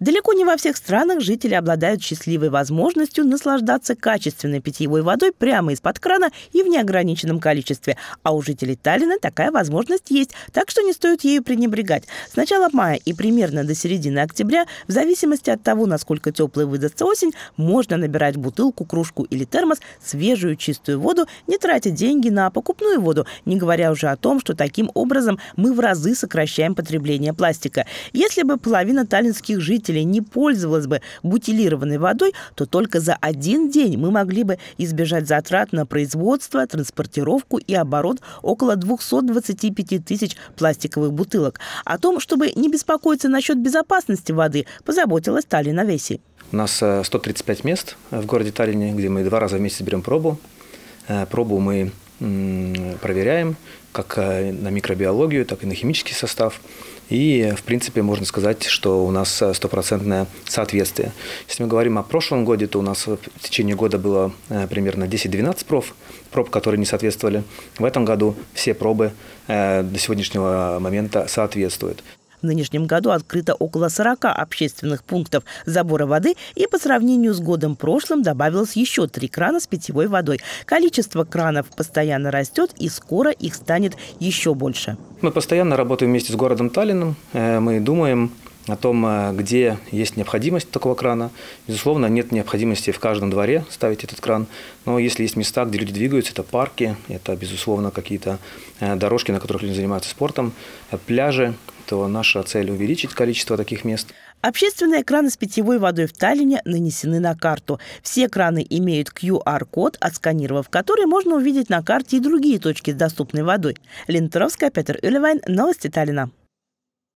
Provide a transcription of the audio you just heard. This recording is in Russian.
Далеко не во всех странах жители обладают счастливой возможностью наслаждаться качественной питьевой водой прямо из-под крана и в неограниченном количестве. А у жителей Таллина такая возможность есть, так что не стоит ею пренебрегать. С начала мая и примерно до середины октября, в зависимости от того, насколько теплой выдастся осень, можно набирать бутылку, кружку или термос свежую чистую воду, не тратя деньги на покупную воду, не говоря уже о том, что таким образом мы в разы сокращаем потребление пластика. Если бы половина таллинских жителей жителей не пользовалось бы бутилированной водой, то только за один день мы могли бы избежать затрат на производство, транспортировку и оборот около 225 тысяч пластиковых бутылок. О том, чтобы не беспокоиться насчет безопасности воды, позаботилась Талия Навеси. У нас 135 э, мест в городе Таллине, где мы два раза в месяц берем пробу. Э, пробу мы проверяем как э, на микробиологию, так и на химический состав. И, в принципе, можно сказать, что у нас э, стопроцентное соответствие. Если мы говорим о прошлом годе, то у нас в течение года было э, примерно 10-12 проб, проб, которые не соответствовали. В этом году все пробы до сегодняшнего момента соответствуют. В нынешнем году открыто около 40 общественных пунктов забора воды, и по сравнению с годом прошлым добавилось еще три крана с питьевой водой. Количество кранов постоянно растет, и скоро их станет еще больше. Мы постоянно работаем вместе с городом Таллином. Э, мы думаем о том, э, где есть необходимость такого крана. Безусловно, нет необходимости в каждом дворе ставить этот кран, но если есть места, где люди двигаются, это парки, это, безусловно, какие-то э, дорожки, на которых люди занимаются спортом, пляжи, то наша цель увеличить количество таких мест. Общественные краны с питьевой водой в Таллине нанесены на карту. Все краны имеют QR-код, отсканировав который можно увидеть на карте и другие точки с доступной водой. Лена Петр Юлевайн, Новости Таллина.